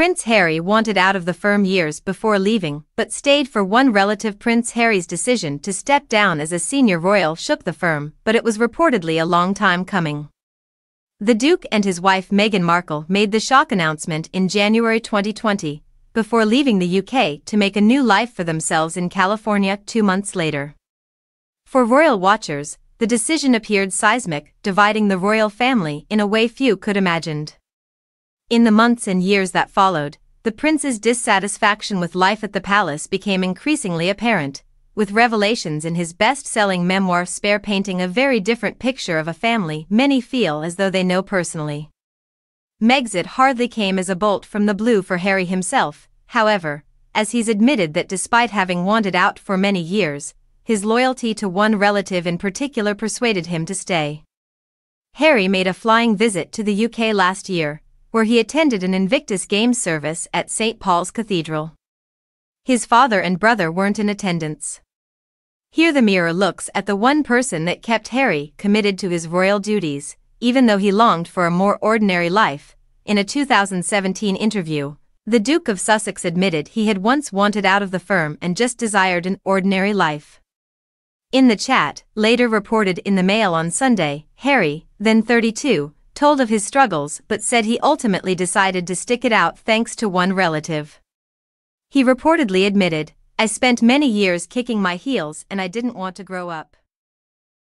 Prince Harry wanted out of the firm years before leaving, but stayed for one relative Prince Harry's decision to step down as a senior royal shook the firm, but it was reportedly a long time coming. The Duke and his wife Meghan Markle made the shock announcement in January 2020, before leaving the UK to make a new life for themselves in California two months later. For royal watchers, the decision appeared seismic, dividing the royal family in a way few could imagined. In the months and years that followed, the prince's dissatisfaction with life at the palace became increasingly apparent, with revelations in his best-selling memoir Spare painting a very different picture of a family many feel as though they know personally. Megxit hardly came as a bolt from the blue for Harry himself, however, as he's admitted that despite having wanted out for many years, his loyalty to one relative in particular persuaded him to stay. Harry made a flying visit to the UK last year, where he attended an Invictus Games service at St. Paul's Cathedral. His father and brother weren't in attendance. Here the mirror looks at the one person that kept Harry committed to his royal duties, even though he longed for a more ordinary life. In a 2017 interview, the Duke of Sussex admitted he had once wanted out of the firm and just desired an ordinary life. In the chat, later reported in the mail on Sunday, Harry, then 32, told of his struggles but said he ultimately decided to stick it out thanks to one relative. He reportedly admitted, I spent many years kicking my heels and I didn't want to grow up.